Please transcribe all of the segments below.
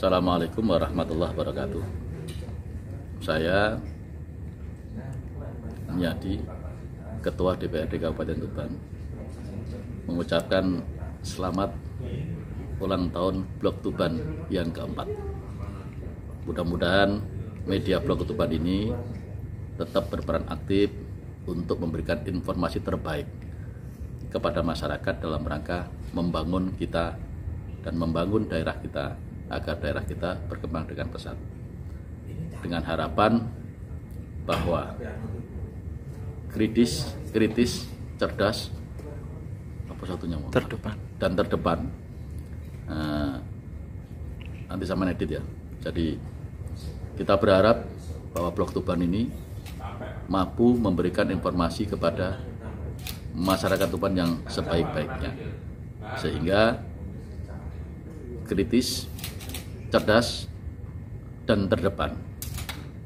Assalamualaikum warahmatullahi wabarakatuh. Saya Nyadi, Ketua DPRD Kabupaten Tuban, mengucapkan selamat ulang tahun Blok Tuban yang keempat. Mudah-mudahan media Blok Tuban ini tetap berperan aktif untuk memberikan informasi terbaik kepada masyarakat dalam rangka membangun kita dan membangun daerah kita agar daerah kita berkembang dengan pesat. Dengan harapan bahwa kritis, kritis, cerdas, apa satunya mau? Terdepan. Dan terdepan. Uh, nanti sama edit ya. Jadi kita berharap bahwa Blok Tuban ini mampu memberikan informasi kepada masyarakat Tuban yang sebaik-baiknya. Sehingga kritis cerdas, dan terdepan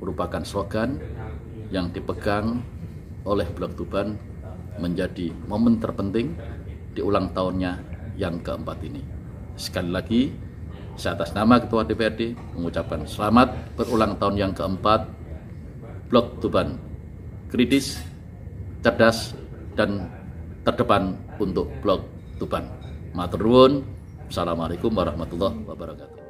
merupakan slogan yang dipegang oleh Blok Tuban menjadi momen terpenting di ulang tahunnya yang keempat ini. Sekali lagi, saya atas nama Ketua DPRD mengucapkan selamat berulang tahun yang keempat Blok Tuban kritis, cerdas, dan terdepan untuk Blok Tuban. Maturnuwun. Assalamualaikum warahmatullahi wabarakatuh.